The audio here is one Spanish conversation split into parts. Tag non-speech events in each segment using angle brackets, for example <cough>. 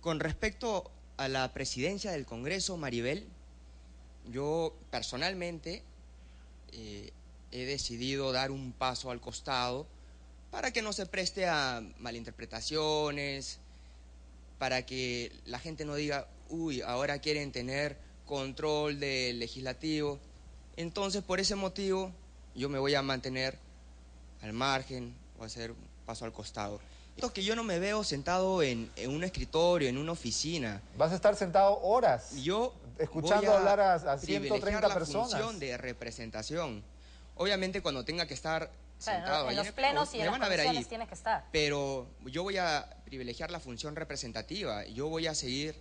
Con respecto a la presidencia del Congreso, Maribel, yo personalmente eh, he decidido dar un paso al costado para que no se preste a malinterpretaciones, para que la gente no diga, uy, ahora quieren tener control del legislativo. Entonces, por ese motivo, yo me voy a mantener al margen, o a hacer un paso al costado que yo no me veo sentado en, un escritorio, en una oficina. Vas a estar sentado horas. Yo escuchando hablar a hablar a, a 130 la función de representación. Obviamente cuando tenga que estar sentado en los plenos y en las sesiones tiene que estar. Pero yo voy a privilegiar la función representativa. Yo voy a seguir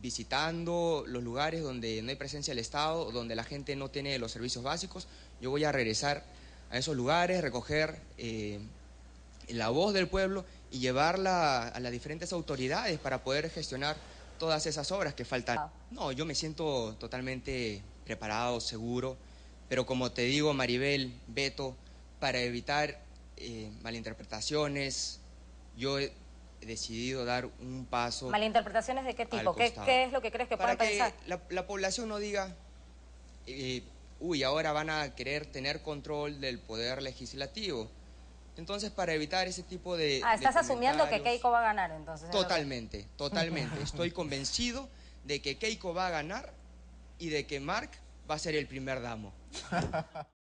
visitando los lugares donde no hay presencia del Estado, donde la gente no tiene los servicios básicos. Yo voy a regresar a esos lugares, recoger eh, la voz del pueblo y llevarla a las diferentes autoridades para poder gestionar todas esas obras que faltan. No, yo me siento totalmente preparado, seguro, pero como te digo, Maribel, Beto, para evitar eh, malinterpretaciones, yo he decidido dar un paso. ¿Malinterpretaciones de qué tipo? ¿Qué, es lo que crees que para que La, población no diga, eh, uy, ahora van a querer tener control del poder legislativo entonces, para evitar ese tipo de... Ah, estás asumiendo que Keiko va a ganar, entonces. Totalmente, totalmente. <laughs> Estoy convencido de que Keiko va a ganar y de que Mark va a ser el primer damo. <laughs>